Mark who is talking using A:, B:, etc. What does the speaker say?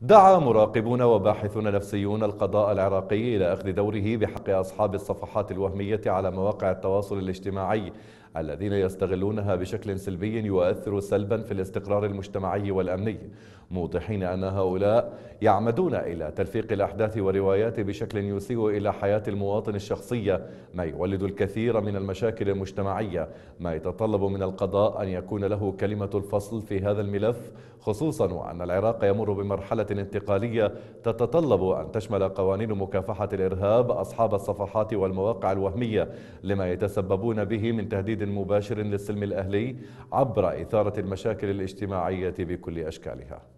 A: دعا مراقبون وباحثون نفسيون القضاء العراقي إلى أخذ دوره بحق أصحاب الصفحات الوهمية على مواقع التواصل الاجتماعي الذين يستغلونها بشكل سلبي يؤثر سلبا في الاستقرار المجتمعي والأمني موضحين أن هؤلاء يعمدون إلى تلفيق الأحداث والروايات بشكل يسيء إلى حياة المواطن الشخصية ما يولد الكثير من المشاكل المجتمعية ما يتطلب من القضاء أن يكون له كلمة الفصل في هذا الملف خصوصا وأن العراق يمر بمرحلة انتقالية تتطلب أن تشمل قوانين مكافحة الإرهاب أصحاب الصفحات والمواقع الوهمية لما يتسببون به من تهديد مباشر للسلم الأهلي عبر إثارة المشاكل الاجتماعية بكل أشكالها